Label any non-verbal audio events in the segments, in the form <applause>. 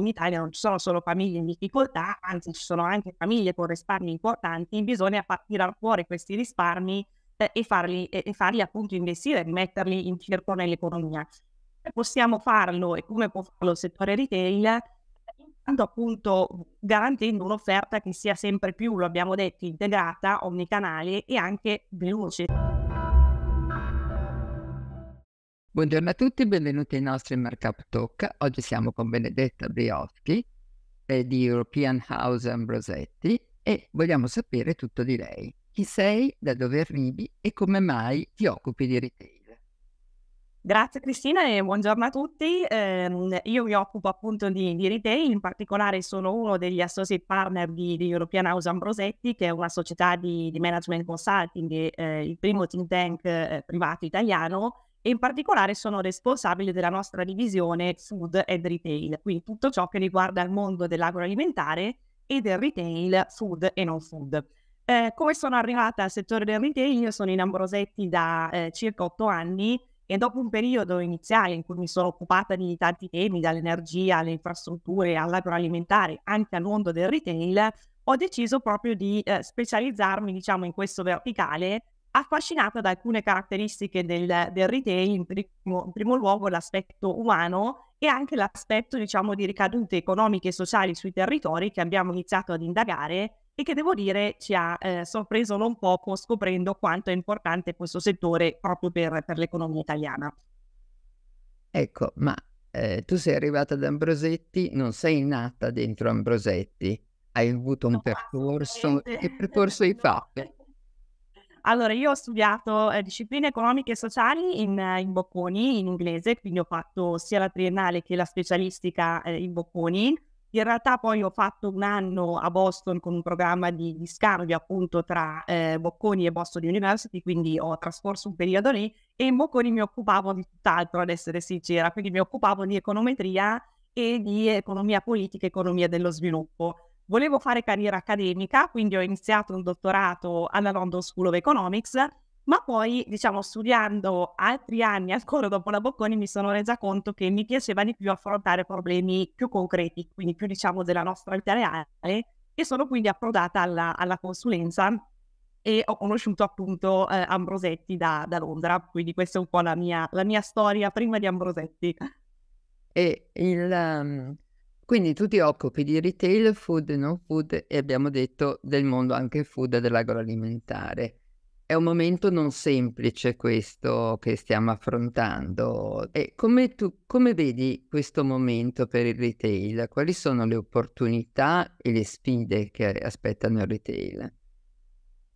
in Italia non ci sono solo famiglie in difficoltà, anzi ci sono anche famiglie con risparmi importanti, bisogna far tirare fuori questi risparmi eh, e, farli, eh, e, farli, appunto investire, metterli in circo nell'economia. Possiamo farlo e come può farlo il settore retail, intanto appunto garantendo un'offerta che sia sempre più, lo abbiamo detto, integrata, omnicanale e anche veloce. Buongiorno a tutti, benvenuti ai nostri Markup Talk. Oggi siamo con Benedetta Brioschi eh, di European House Ambrosetti e vogliamo sapere tutto di lei. Chi sei, da dove arrivi e come mai ti occupi di retail? Grazie Cristina e buongiorno a tutti. Eh, io mi occupo appunto di, di, retail, in particolare sono uno degli associate partner di, di European House Ambrosetti, che è una società di, di management consulting, eh, il primo think tank eh, privato italiano e in particolare sono responsabile della nostra divisione food and retail, quindi tutto ciò che riguarda il mondo dell'agroalimentare e del retail food e non food. Eh, come sono arrivata al settore del retail? Io sono in Ambrosetti da eh, circa otto anni e dopo un periodo iniziale in cui mi sono occupata di tanti temi, dall'energia alle infrastrutture, all'agroalimentare, anche al mondo del retail, ho deciso proprio di eh, specializzarmi diciamo, in questo verticale affascinata da alcune caratteristiche del, del retail, in primo, in primo, luogo l'aspetto umano e anche l'aspetto diciamo, di ricadute economiche e sociali sui territori che abbiamo iniziato ad indagare e che devo dire ci ha eh, sorpreso non poco scoprendo quanto è importante questo settore proprio per, per l'economia italiana. Ecco, ma eh, tu sei arrivata ad Ambrosetti, non sei nata dentro Ambrosetti, hai avuto un no, percorso, che percorso hai <laughs> fatto? Allora, io ho studiato eh, discipline economiche e sociali in, eh, in, Bocconi, in inglese, quindi ho fatto sia la triennale che la specialistica eh, in Bocconi. In realtà poi ho fatto un anno a Boston con un programma di, di scambio appunto tra eh, Bocconi e Boston University, quindi ho trascorso un periodo lì e in Bocconi mi occupavo di tutt'altro, ad essere sincera, quindi mi occupavo di econometria e di economia politica e economia dello sviluppo. Volevo fare carriera accademica, quindi ho iniziato un dottorato alla London School of Economics, ma poi, diciamo, studiando altri anni ancora dopo la Bocconi, mi sono resa conto che mi piaceva di più affrontare problemi più concreti, quindi più, diciamo, della nostra vita reale, e sono quindi approdata alla, alla consulenza e ho conosciuto appunto eh, Ambrosetti da, da, Londra, quindi questa è un po' la mia, la mia storia prima di Ambrosetti. E il, um quindi tu ti occupi di retail, food, non food e abbiamo detto del mondo anche food e dell'agroalimentare. È un momento non semplice questo che stiamo affrontando. E come, tu, come vedi questo momento per il retail? Quali sono le opportunità e le sfide che aspettano il retail?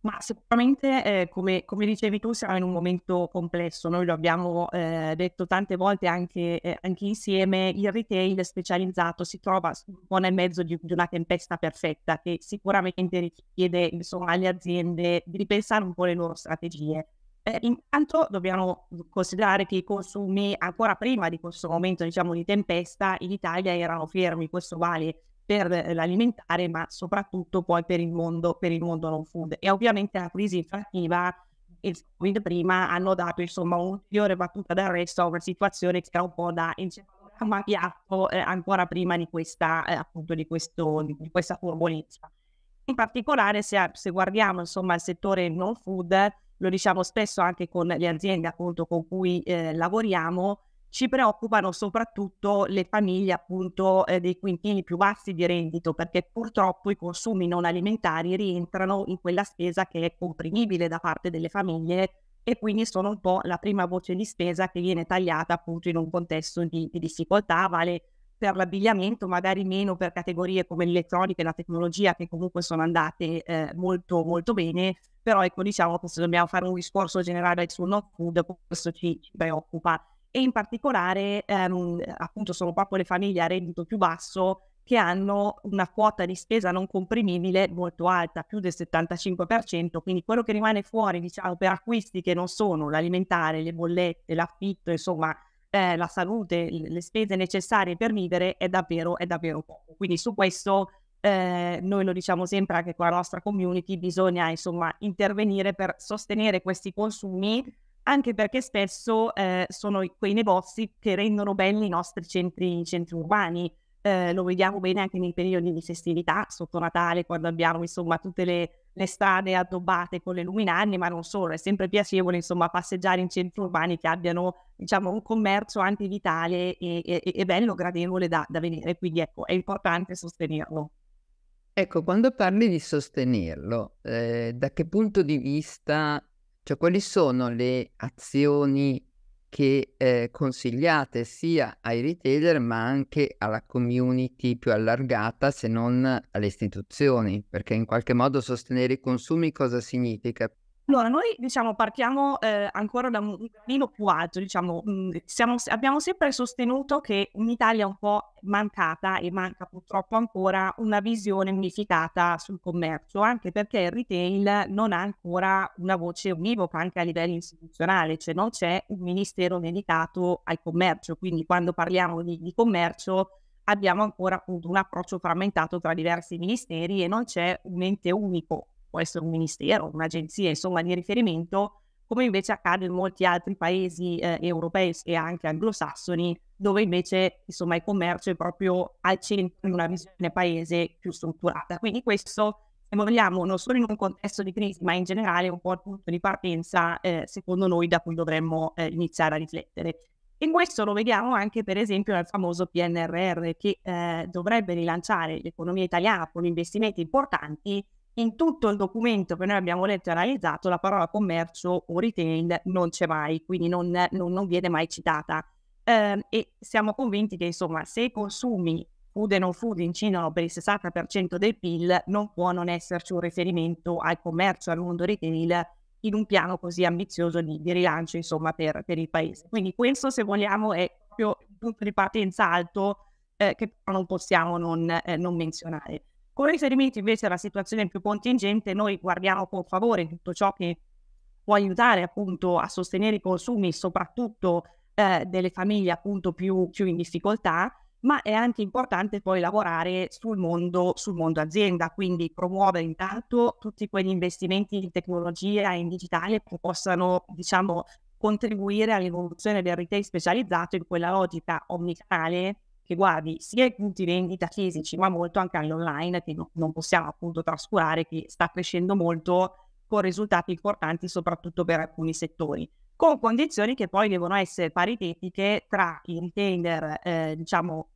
Ma sicuramente, eh, come, come, dicevi tu, siamo in un momento complesso. Noi lo abbiamo eh, detto tante volte anche, eh, anche, insieme, il retail specializzato si trova un po' nel mezzo di, di, una tempesta perfetta che sicuramente richiede insomma, alle aziende di ripensare un po' le loro strategie. Eh, intanto dobbiamo considerare che i consumi, ancora prima di questo momento diciamo, di tempesta, in Italia erano fermi. Questo vale per eh, l'alimentare, ma soprattutto poi per il mondo, per il mondo non food. E ovviamente la crisi infrattiva e il Covid prima hanno dato insomma un'ulteriore battuta d'arresto a una situazione che era un po' da ma piatto eh, ancora prima di questa, eh, appunto, di, questo, di, di questa turbolenza. In particolare se, se guardiamo insomma il settore non food, lo diciamo spesso anche con le aziende appunto con cui eh, lavoriamo, ci preoccupano soprattutto le famiglie appunto eh, dei quintili più bassi di reddito perché purtroppo i consumi non alimentari rientrano in quella spesa che è comprimibile da parte delle famiglie e quindi sono un po' la prima voce di spesa che viene tagliata appunto in un contesto di, di difficoltà, vale per l'abbigliamento, magari meno per categorie come l'elettronica e la tecnologia che comunque sono andate eh, molto molto bene, però ecco diciamo che se dobbiamo fare un discorso generale sul no food questo ci, ci preoccupa e in particolare ehm, appunto sono proprio le famiglie a reddito più basso che hanno una quota di spesa non comprimibile molto alta, più del 75%, quindi quello che rimane fuori diciamo, per acquisti che non sono l'alimentare, le bollette, l'affitto, insomma eh, la salute, le spese necessarie per vivere è davvero, è davvero poco. Quindi su questo eh, noi lo diciamo sempre anche con la nostra community, bisogna insomma intervenire per sostenere questi consumi anche perché spesso eh, sono quei negozi che rendono belli i nostri centri, centri urbani. Eh, lo vediamo bene anche nei periodi di festività, sotto Natale, quando abbiamo insomma tutte le, le strade addobbate con le luminanne, ma non solo, è sempre piacevole insomma passeggiare in centri urbani che abbiano diciamo un commercio anche vitale e, e, e bello, gradevole da, da vedere, quindi ecco è importante sostenerlo. Ecco, quando parli di sostenerlo, eh, da che punto di vista cioè, quali sono le azioni che eh, consigliate sia ai retailer ma anche alla community più allargata se non alle istituzioni perché in qualche modo sostenere i consumi cosa significa? Allora, noi diciamo partiamo eh, ancora da un cammino più alto, diciamo, mh, mm, siamo, abbiamo sempre sostenuto che in Italia è un po' mancata e manca purtroppo ancora una visione unificata sul commercio, anche perché il retail non ha ancora una voce univoca anche a livello istituzionale, cioè non c'è un ministero dedicato al commercio, quindi quando parliamo di, di commercio abbiamo ancora appunto un approccio frammentato tra diversi ministeri e non c'è un ente unico può essere un ministero, un'agenzia, insomma, di riferimento, come invece accade in molti altri paesi eh, europei e anche anglosassoni, dove invece insomma, il commercio è proprio al centro di una visione paese più strutturata. Quindi questo, se vogliamo, non solo in un contesto di crisi, ma in generale è un po' il punto di partenza, eh, secondo noi, da cui dovremmo eh, iniziare a riflettere. E questo lo vediamo anche, per esempio, nel famoso PNRR, che eh, dovrebbe rilanciare l'economia italiana con investimenti importanti, in tutto il documento che noi abbiamo letto e analizzato la parola commercio o retail non c'è mai, quindi non, non, non viene mai citata. Eh, e siamo convinti che insomma se i consumi food e non food incidono per il 60% del PIL non può non esserci un riferimento al commercio, al mondo retail in un piano così ambizioso di, di rilancio insomma per, per, il paese. Quindi questo se vogliamo è proprio il punto di partenza alto eh, che non possiamo non, eh, non menzionare. Con riferimento invece alla situazione più contingente, noi guardiamo con favore tutto ciò che può aiutare appunto a sostenere i consumi, soprattutto eh, delle famiglie appunto più, più in difficoltà, ma è anche importante poi lavorare sul mondo, sul mondo azienda, quindi promuovere intanto tutti quegli investimenti in tecnologia e in digitale che possano, diciamo, contribuire all'evoluzione del retail specializzato in quella logica omnicanale che guardi sia i punti vendita fisici, ma molto anche all'online, che no, non possiamo appunto trascurare, che sta crescendo molto con risultati importanti, soprattutto per alcuni settori, con condizioni che poi devono essere paritetiche tra i retailer, eh, diciamo,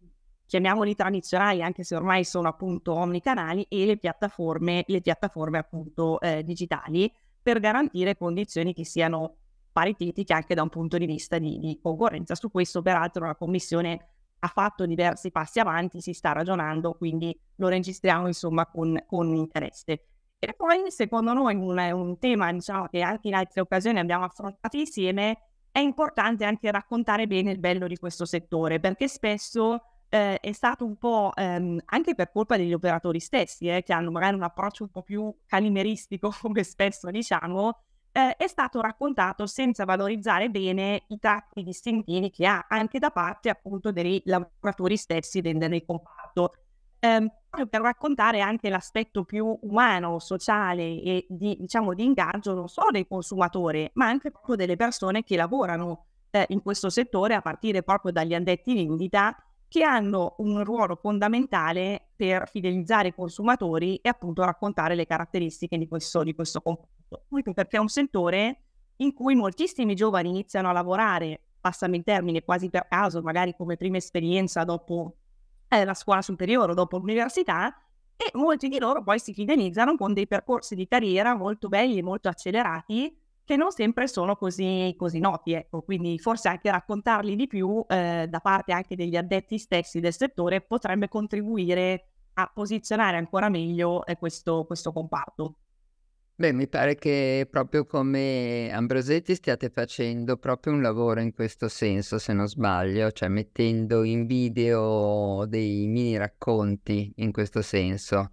chiamiamoli tradizionali, anche se ormai sono appunto omnicanali, e le piattaforme, le piattaforme appunto eh, digitali, per garantire condizioni che siano paritetiche anche da un punto di vista di, di concorrenza. Su questo, peraltro, la Commissione ha fatto diversi passi avanti, si sta ragionando, quindi lo registriamo insomma con, con interesse. E poi secondo noi un, un tema diciamo, che anche in altre occasioni abbiamo affrontato insieme è importante anche raccontare bene il bello di questo settore perché spesso eh, è stato un po' ehm, anche per colpa degli operatori stessi eh, che hanno magari un approccio un po' più calimeristico <laughs> come spesso diciamo eh, è stato raccontato senza valorizzare bene i tratti distintivi che ha anche da parte appunto dei lavoratori stessi del, del comparto. Eh, per raccontare anche l'aspetto più umano, sociale e di, diciamo, di ingaggio non solo del consumatore, ma anche proprio delle persone che lavorano eh, in questo settore, a partire proprio dagli addetti vendita, che hanno un ruolo fondamentale per fidelizzare i consumatori e appunto raccontare le caratteristiche di questo, di questo comparto. Proprio perché è un settore in cui moltissimi giovani iniziano a lavorare, passami il termine, quasi per caso, magari come prima esperienza dopo eh, la scuola superiore o dopo l'università, e molti di loro poi si fidelizzano con dei percorsi di carriera molto belli e molto accelerati che non sempre sono così, così noti, ecco. quindi forse anche raccontarli di più eh, da parte anche degli addetti stessi del settore potrebbe contribuire a posizionare ancora meglio eh, questo, questo comparto. Beh, mi pare che proprio come Ambrosetti stiate facendo proprio un lavoro in questo senso, se non sbaglio, cioè mettendo in video dei mini racconti in questo senso.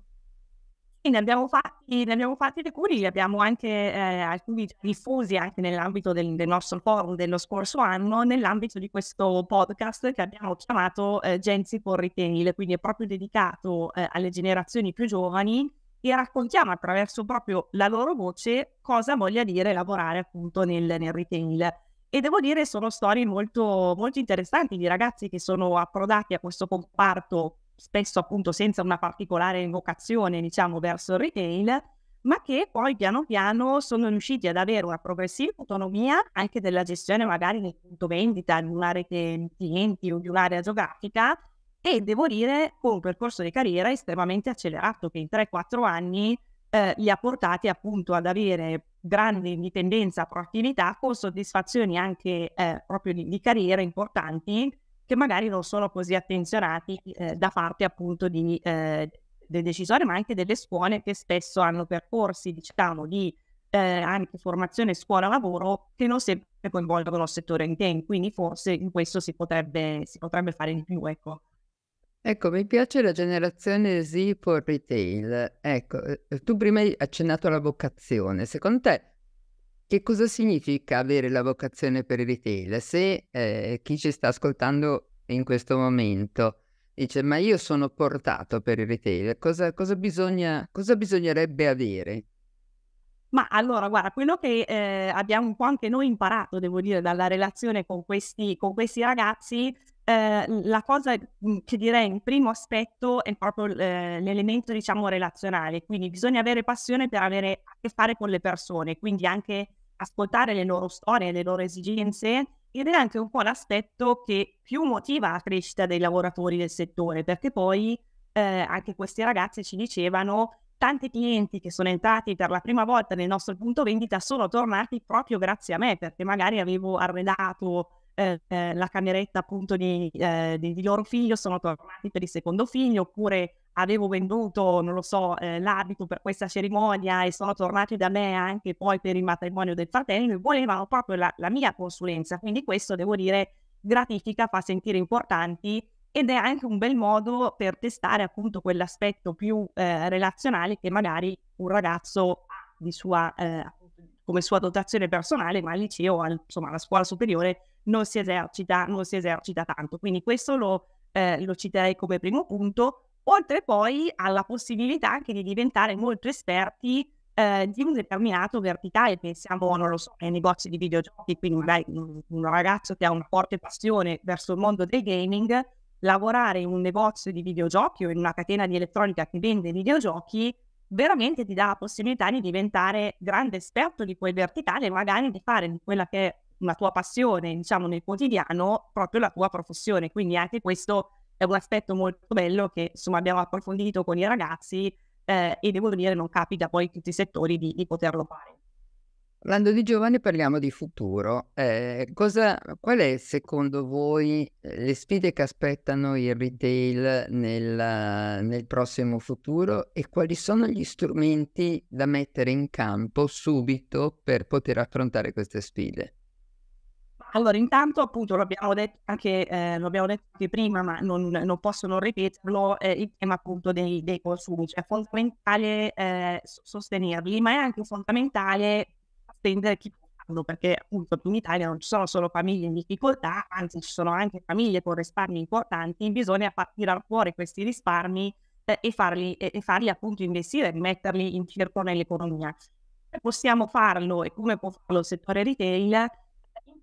Sì, ne abbiamo fatti, ne abbiamo fatti alcuni, li abbiamo anche eh, alcuni diffusi anche nell'ambito del, del, nostro forum dello scorso anno, nell'ambito di questo podcast che abbiamo chiamato eh, Genzi for Retail, quindi è proprio dedicato eh, alle generazioni più giovani e raccontiamo attraverso proprio la loro voce cosa voglia dire lavorare appunto nel, nel retail. E devo dire sono storie molto, molto interessanti di ragazzi che sono approdati a questo comparto spesso appunto senza una particolare vocazione diciamo verso il retail ma che poi piano piano sono riusciti ad avere una progressiva autonomia anche della gestione magari del punto vendita di un'area di clienti o di un'area geografica e devo dire con un percorso di carriera estremamente accelerato che in 3-4 anni eh, li ha portati appunto ad avere grande indipendenza, proattività con soddisfazioni anche eh, proprio di, di, carriera importanti che magari non sono così attenzionati eh, da parte appunto di, eh, dei decisori ma anche delle scuole che spesso hanno percorsi diciamo di eh, anche formazione scuola-lavoro che non sempre coinvolgono il settore in tempo, quindi forse in questo si potrebbe, si potrebbe fare di più. Ecco. Ecco, mi piace la generazione Z for retail. Ecco, eh, eh, tu prima hai accennato alla vocazione. Secondo te, che cosa significa avere la vocazione per il retail? Se eh, chi ci sta ascoltando in questo momento dice, ma io sono portato per il retail, cosa, cosa, bisogna, cosa bisognerebbe avere? Ma allora, guarda, quello che eh, abbiamo un po' anche noi imparato, devo dire, dalla relazione con questi, con questi ragazzi Ehm, la cosa mhmm, che direi in primo aspetto è proprio ehm, l'elemento diciamo relazionale, quindi bisogna avere passione per avere a che fare con le persone, quindi anche ascoltare le loro storie, le loro esigenze ed è anche un po' l'aspetto che più motiva la crescita dei lavoratori del settore, perché poi eh, anche queste ragazze ci dicevano tanti clienti che sono entrati per la prima volta nel nostro punto vendita sono tornati proprio grazie a me, perché magari avevo arredato eh, eh, la cameretta appunto di, eh, di, di, loro figlio, sono tornati per il secondo figlio, oppure avevo venduto, non lo so, eh, l'abito per questa cerimonia e sono tornati da me anche poi per il matrimonio del fratello e volevano proprio la, la mia consulenza. Quindi questo, devo dire, gratifica, fa sentire importanti ed è anche un bel modo per testare appunto quell'aspetto più eh, relazionale che magari un ragazzo ha di sua eh, come sua dotazione personale, ma al liceo, insomma alla scuola superiore, non si esercita, non si esercita tanto. Quindi questo lo, eh, lo citerei come primo punto, oltre poi alla possibilità anche di diventare molto esperti eh, di un determinato verticale, pensiamo, non lo so, ai negozi di videogiochi, quindi magari un, un ragazzo che ha una forte passione verso il mondo del gaming, lavorare in un negozio di videogiochi o in una catena di elettronica che vende videogiochi veramente ti dà la possibilità di diventare grande esperto di quel verticale e magari di fare quella che è una tua passione, diciamo, nel quotidiano, proprio la tua professione. Quindi anche questo è un aspetto molto bello che insomma abbiamo approfondito con i ragazzi eh, e devo dire non capita poi in tutti i settori di, di poterlo fare. Parlando di giovani parliamo di futuro. Eh, cosa, qual è secondo voi eh, le sfide che aspettano il retail nel, nel, prossimo futuro e quali sono gli strumenti da mettere in campo subito per poter affrontare queste sfide? Allora, intanto appunto l'abbiamo detto anche, eh, l'abbiamo detto anche prima, ma non, non posso non ripeterlo, eh, il tema appunto dei, dei consumi, cioè è fondamentale eh, sostenerli, ma è anche fondamentale estendere chi fanno, perché appunto in Italia non ci sono solo famiglie in difficoltà, anzi ci sono anche famiglie con risparmi importanti, bisogna far tirare fuori questi risparmi eh, e, farli, eh, e farli appunto investire, metterli in circo nell'economia. Possiamo farlo e come può farlo il settore retail?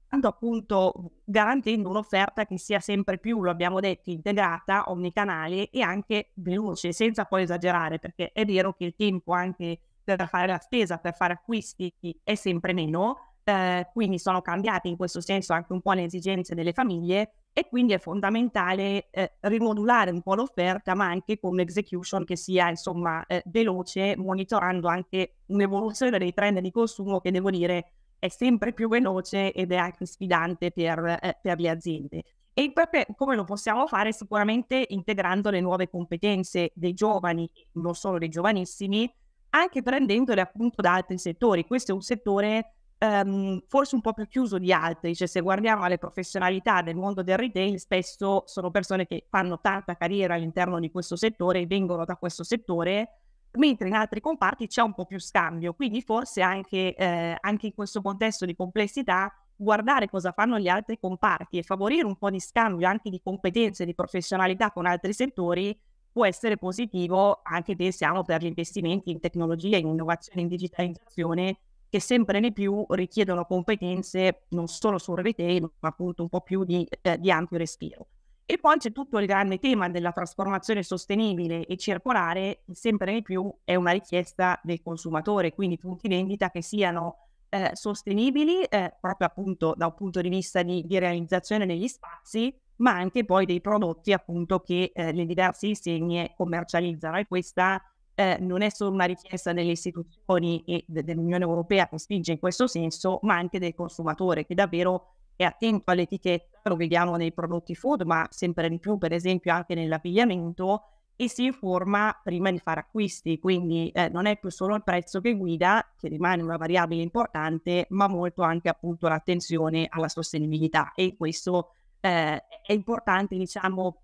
Intanto appunto garantendo un'offerta che sia sempre più, lo abbiamo detto, integrata, omnicanale e anche veloce, senza poi esagerare, perché è vero che il tempo anche per fare la spesa, per fare acquisti è sempre meno, eh, quindi sono cambiate in questo senso anche un po' le esigenze delle famiglie e quindi è fondamentale eh, rimodulare un po' l'offerta, ma anche con un'execution che sia insomma eh, veloce, monitorando anche un'evoluzione dei trend di consumo che devo dire è sempre più veloce ed è anche sfidante per, eh, per le aziende. E perché, come lo possiamo fare? Sicuramente integrando le nuove competenze dei giovani, non solo dei giovanissimi, anche prendendole appunto da altri settori. Questo è un settore um, forse un po' più chiuso di altri, cioè se guardiamo alle professionalità del mondo del retail, spesso sono persone che fanno tanta carriera all'interno di questo settore e vengono da questo settore, mentre in altri comparti c'è un po' più scambio, quindi forse anche, eh, anche in questo contesto di complessità guardare cosa fanno gli altri comparti e favorire un po' di scambio anche di competenze e di professionalità con altri settori può essere positivo anche pensiamo per gli investimenti in tecnologia, in innovazione, in digitalizzazione, che sempre di più richiedono competenze non solo sul retail, ma appunto un po' più di, eh, di ampio respiro. E poi c'è tutto il grande tema della trasformazione sostenibile e circolare, sempre di più è una richiesta del consumatore, quindi punti vendita che siano eh, sostenibili eh, proprio appunto da un punto di vista di, di realizzazione degli spazi, ma anche poi dei prodotti appunto che eh, le diverse insegne eh, commercializzano e questa eh, non è solo una richiesta delle istituzioni e de- dell'Unione Europea che spinge in questo senso, ma anche del consumatore che davvero è attento all'etichetta, lo vediamo nei prodotti food, ma sempre di più per esempio anche nell'abbigliamento e si informa prima di fare acquisti, quindi eh, non è più solo il prezzo che guida, che rimane una variabile importante, ma molto anche appunto l'attenzione alla sostenibilità e questo eh, è importante, diciamo,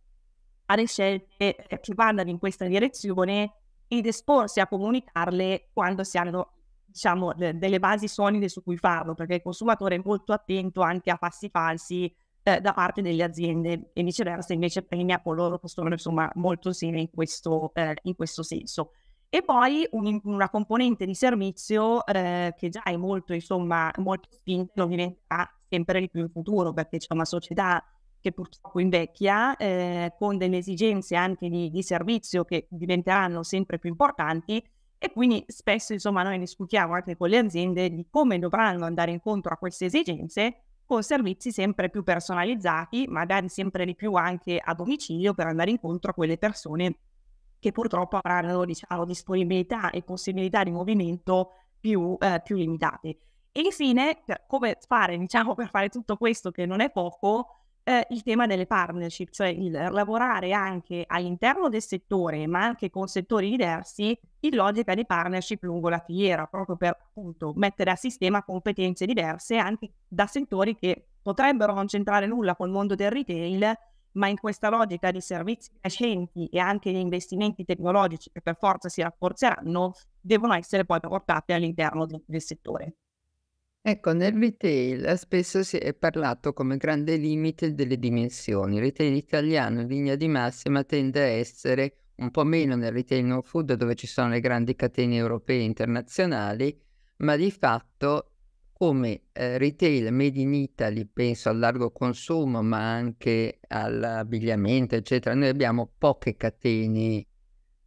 fare scelte eh, che vadano in questa direzione ed esporsi a comunicarle quando si hanno, diciamo, delle basi solide su cui farlo, perché il consumatore è molto attento anche a passi falsi eh, da parte delle aziende e viceversa invece premia coloro che sono insomma molto simili in questo, eh, in questo senso. E poi un, una componente di servizio eh, che già è molto, insomma, molto spinta, lo diventerà sempre di più in futuro, perché c'è una società che purtroppo invecchia, eh, con delle esigenze anche di, di, servizio che diventeranno sempre più importanti e quindi spesso insomma noi discutiamo anche con le aziende di come dovranno andare incontro a queste esigenze con servizi sempre più personalizzati, magari sempre di più anche a domicilio per andare incontro a quelle persone che purtroppo avranno diciamo, disponibilità e possibilità di movimento più, eh, più limitate. E infine, per, come fare, diciamo, per fare tutto questo che non è poco, eh, il tema delle partnership, cioè il lavorare anche all'interno del settore, ma anche con settori diversi, in logica di partnership lungo la filiera, proprio per appunto mettere a sistema competenze diverse anche da settori che potrebbero non c'entrare nulla col mondo del retail, ma in questa logica di servizi crescenti e anche di investimenti tecnologici che per forza si rafforzeranno, devono essere poi portati all'interno del, del settore. Ecco, nel retail spesso si è parlato come grande limite delle dimensioni. Il retail italiano in linea di massima tende a essere un po' meno nel retail non food dove ci sono le grandi catene europee e internazionali, ma di fatto come eh, retail made in Italy, penso al largo consumo, ma anche all'abbigliamento, eccetera, noi abbiamo poche catene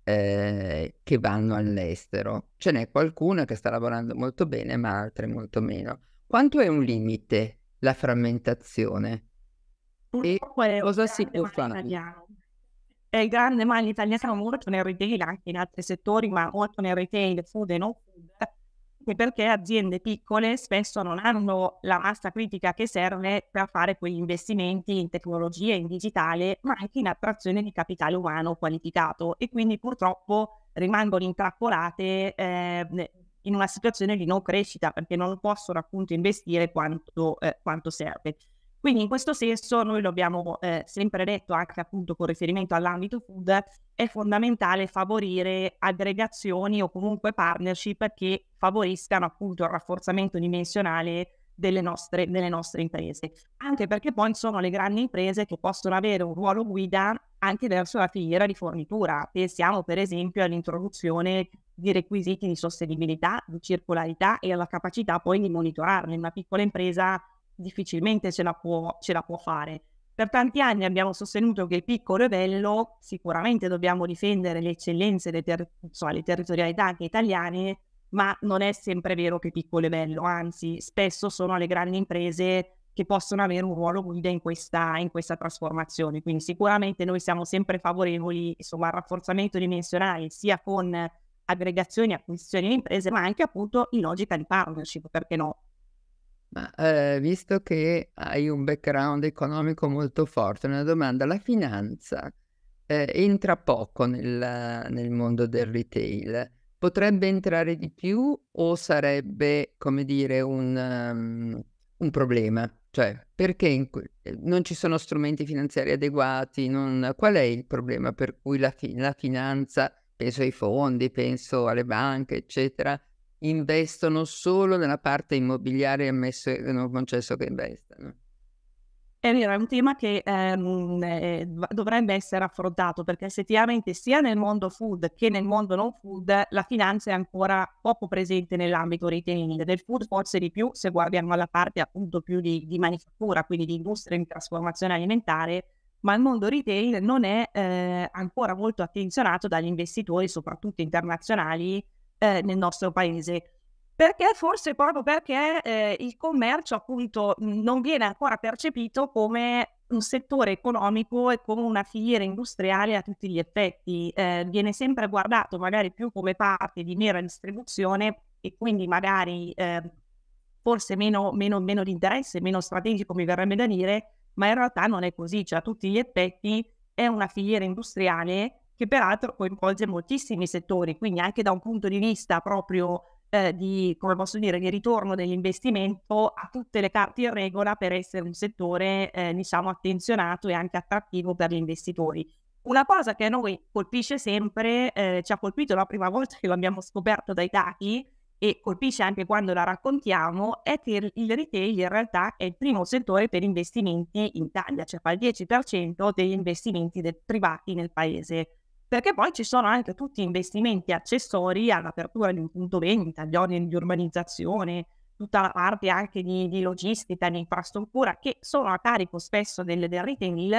eh, che vanno all'estero. Ce n'è qualcuna che sta lavorando molto bene, ma altre molto meno. Quanto è un limite la frammentazione? E cosa si può fare? È il grande male italiano molto nel retail, anche in altri settori, ma molto nel retail, food e non food anche perché aziende piccole spesso non hanno la massa critica che serve per fare quegli investimenti in tecnologia, in digitale, ma anche in attrazione di capitale umano qualificato e quindi purtroppo rimangono intrappolate eh, in una situazione di non crescita perché non possono appunto investire quanto, eh, quanto serve. Quindi in questo senso noi lo abbiamo eh, sempre detto anche appunto con riferimento all'ambito food, è fondamentale favorire aggregazioni o comunque partnership che favoriscano appunto il rafforzamento dimensionale delle nostre, delle nostre imprese, anche perché poi sono le grandi imprese che possono avere un ruolo guida anche verso la filiera di fornitura. Pensiamo per esempio all'introduzione di requisiti di sostenibilità, di circolarità e alla capacità poi di monitorarne. Una piccola impresa difficilmente ce la, può, ce la può fare. Per tanti anni abbiamo sostenuto che piccolo e bello, sicuramente dobbiamo difendere le eccellenze, le, ter- cioè, le territorialità anche italiane, ma non è sempre vero che piccolo e bello, anzi spesso sono le grandi imprese che possono avere un ruolo guida in questa, in questa trasformazione. Quindi sicuramente noi siamo sempre favorevoli insomma, al rafforzamento dimensionale sia con aggregazioni e acquisizioni di imprese, ma anche appunto in logica di partnership, perché no? Ma eh, visto che hai un background economico molto forte, una domanda, la finanza eh, entra poco nel, nel, mondo del retail, potrebbe entrare di più o sarebbe, come dire, un, um, un problema? Cioè, perché que- non ci sono strumenti finanziari adeguati? Non... Qual è il problema per cui la, fi- la finanza, penso ai fondi, penso alle banche, eccetera, investono solo nella parte immobiliare ammesso e non concesso che investano. È vero, è un tema che eh, dovrebbe essere affrontato perché effettivamente sia nel mondo food che nel mondo non food la finanza è ancora poco presente nell'ambito retail, del food forse di più se guardiamo alla parte appunto più di, di manifattura, quindi di industria in trasformazione alimentare, ma il mondo retail non è eh, ancora molto attenzionato dagli investitori, soprattutto internazionali, eh, nel nostro paese. Perché forse proprio perché eh, il commercio appunto non viene ancora percepito come un settore economico e come una filiera industriale a tutti gli effetti, eh, viene sempre guardato magari più come parte di mera distribuzione e quindi magari eh, forse meno, meno, meno di interesse, meno strategico mi verrebbe da dire, ma in realtà non è così, cioè a tutti gli effetti è una filiera industriale che peraltro coinvolge moltissimi settori, quindi anche da un punto di vista proprio eh, di, come posso dire, di ritorno dell'investimento ha tutte le carte in regola per essere un settore, eh, diciamo, attenzionato e anche attrattivo per gli investitori. Una cosa che a noi colpisce sempre, eh, ci ha colpito la prima volta che lo abbiamo scoperto dai dati e colpisce anche quando la raccontiamo, è che il retail in realtà è il primo settore per investimenti in Italia, cioè fa il 10% degli investimenti privati nel paese perché poi ci sono anche tutti investimenti accessori all'apertura di un punto vendita, gli oneri di urbanizzazione, tutta la parte anche di, di logistica, di infrastruttura, che sono a carico spesso del, del retail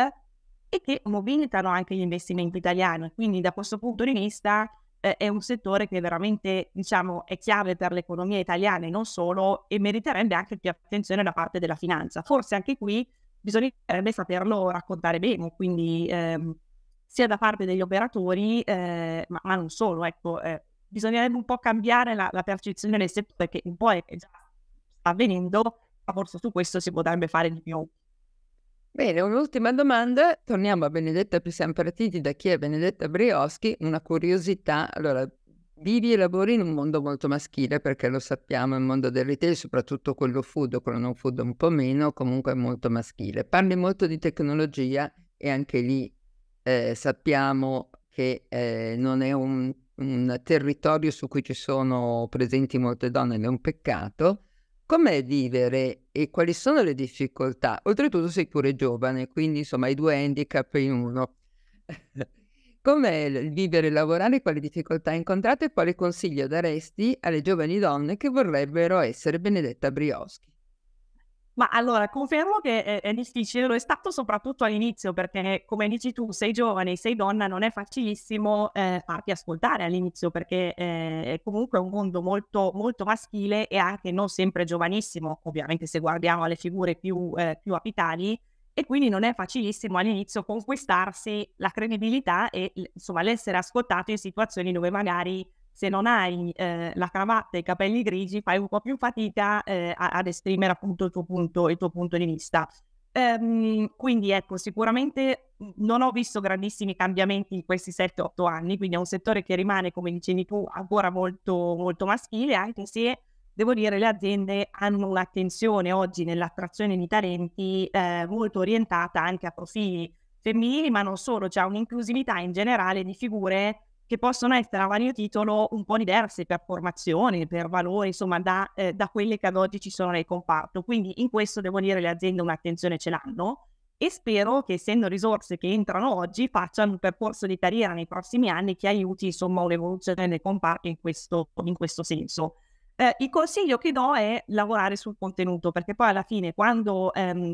e che mobilitano anche gli investimenti italiani. Quindi da questo punto di vista eh, è un settore che veramente diciamo, è chiave per l'economia italiana e non solo, e meriterebbe anche più attenzione da parte della finanza. Forse anche qui bisognerebbe saperlo raccontare bene, quindi ehm, sia da parte degli operatori, eh, ma, ma, non solo, ecco, eh, bisognerebbe un po' cambiare la, la percezione del settore che un po' è già sta avvenendo, ma forse su questo si potrebbe fare di più. Bene, un'ultima domanda, torniamo a Benedetta, siamo partiti da chi è Benedetta Brioschi, una curiosità, allora vivi e lavori in un mondo molto maschile perché lo sappiamo, il mondo del retail, soprattutto quello food quello non food un po' meno, comunque è molto maschile. Parli molto di tecnologia e anche lì eh, sappiamo che eh, non è un, un, territorio su cui ci sono presenti molte donne ed è un peccato. Com'è vivere e quali sono le difficoltà? Oltretutto sei pure giovane, quindi insomma hai due handicap in uno. <laughs> Com'è vivere e lavorare, quali difficoltà incontrate e quale consiglio daresti alle giovani donne che vorrebbero essere Benedetta Brioschi? Ma allora, confermo che è, eh, è, difficile, lo è stato soprattutto all'inizio, perché come dici tu, sei giovane, sei donna, non è facilissimo eh, farti ascoltare all'inizio, perché eh, è comunque un mondo molto, molto maschile e anche non sempre giovanissimo, ovviamente se guardiamo alle figure più, eh, più apitali, e quindi non è facilissimo all'inizio conquistarsi la credibilità e insomma l'essere ascoltato in situazioni dove magari se non hai eh, la cravatta e i capelli grigi fai un po' più fatica eh, ad esprimere appunto il tuo punto, il tuo punto di vista. Um, quindi ecco, sicuramente mhmm, non ho visto grandissimi cambiamenti in questi 7-8 anni, quindi è un settore che rimane, come dicevi tu, ancora molto, molto maschile, anche se devo dire le aziende hanno un'attenzione oggi nell'attrazione di talenti eh, molto orientata anche a profili femminili, ma non solo, c'è cioè un'inclusività in generale di figure che possono essere a vario titolo un po' diverse per formazione, per valore, insomma, da, eh, da, quelle che ad oggi ci sono nel comparto. Quindi in questo devo dire le aziende un'attenzione ce l'hanno e spero che essendo risorse che entrano oggi facciano un percorso di carriera nei prossimi anni che aiuti insomma un'evoluzione del comparto in questo, in questo senso. Eh, il consiglio che do è lavorare sul contenuto perché poi alla fine quando ehm,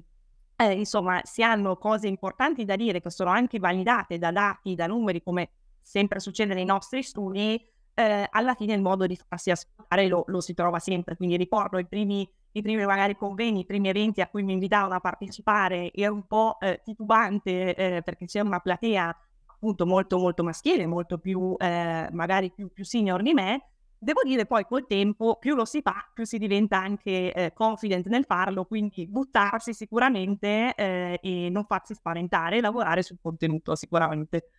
eh, insomma si hanno cose importanti da dire che sono anche validate da dati, da numeri come sempre succede nei nostri studi, eh, alla fine il modo di farsi ascoltare lo, lo si trova sempre. Quindi ricordo i primi, i primi magari convegni, i primi eventi a cui mi invitavano a partecipare, era un po' eh, titubante eh, perché c'era una platea appunto molto molto maschile, molto più eh, magari più, più, senior di me. Devo dire poi col tempo più lo si fa, più si diventa anche eh, confident nel farlo, quindi buttarsi sicuramente eh, e non farsi spaventare, lavorare sul contenuto sicuramente.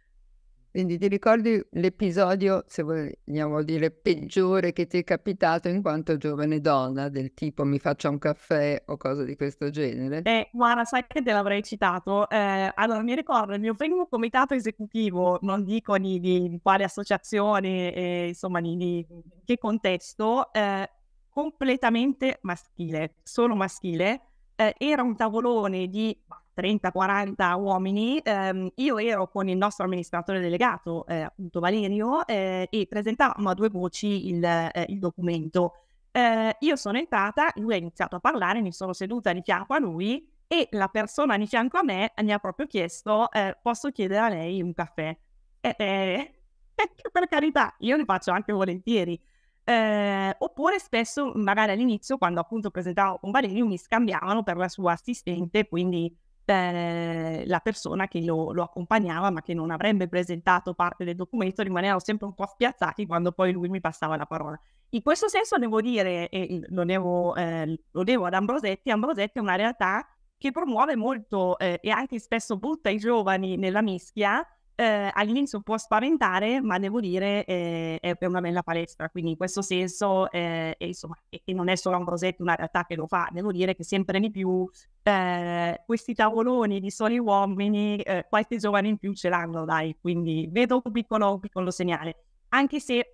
Quindi ti ricordi l'episodio, se vogliamo dire, peggiore che ti è capitato in quanto giovane donna, del tipo mi faccia un caffè o cose di questo genere? Eh, guarda, sai che te l'avrei citato. Eh, allora, mi ricordo il mio primo comitato esecutivo, non dico di, di, quale associazione, eh, insomma, di, di, che contesto, eh, completamente maschile, solo maschile. Eh, era un tavolone di 30-40 uomini, ehm, io ero con il nostro amministratore delegato, eh, appunto Valerio, eh, e presentavamo a due voci il, eh, il documento. Eh, io sono entrata, lui ha iniziato a parlare, mi sono seduta di fianco a lui e la persona di fianco a me mi ha proprio chiesto, eh, posso chiedere a lei un caffè? Eh, <laughs> per carità, io ne faccio anche volentieri. Eh, oppure spesso, magari all'inizio, quando appunto presentavo con Valerio, mi scambiavano per la sua assistente, quindi eh, la persona che lo, lo, accompagnava ma che non avrebbe presentato parte del documento rimanevano sempre un po' spiazzati quando poi lui mi passava la parola. In questo senso devo dire, e lo devo, eh, lo devo ad Ambrosetti, Ambrosetti è una realtà che promuove molto eh, e anche spesso butta i giovani nella mischia eh, all'inizio può spaventare, ma devo dire eh, è una bella palestra, quindi in questo senso, eh, e insomma, e, e non è solo un rosetto, una realtà che lo fa, devo dire che sempre di più ehm, questi tavoloni di soli uomini, ehm, qualche giovane in più ce l'hanno, dai, quindi vedo un piccolo, un piccolo segnale, anche se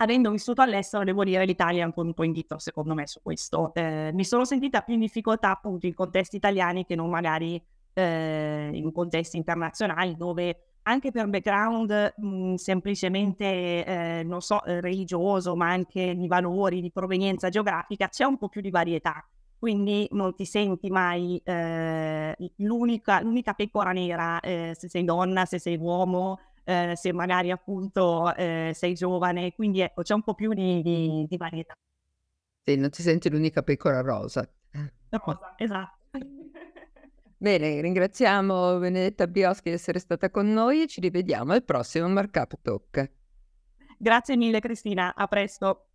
avendo vissuto all'estero, devo dire l'Italia è ancora un po' indietro, secondo me, su questo. Eh, mi sono sentita più in difficoltà appunto in contesti italiani che non magari eh, in contesti internazionali dove anche per background mh, mhmm, semplicemente, eh, non so, eh, religioso, ma anche di valori, di provenienza geografica, c'è un po' più di varietà. Quindi non ti senti mai eh, l'unica, l'unica, pecora nera, eh, se sei donna, se sei uomo, eh, se magari appunto eh, sei giovane. Quindi ecco, c'è un po' più di, di, di varietà. Sì, non ti senti l'unica pecora rosa. Rosa, esatto. Bene, ringraziamo Benedetta Bioschi di essere stata con noi e ci rivediamo al prossimo Markup Talk. Grazie mille Cristina, a presto.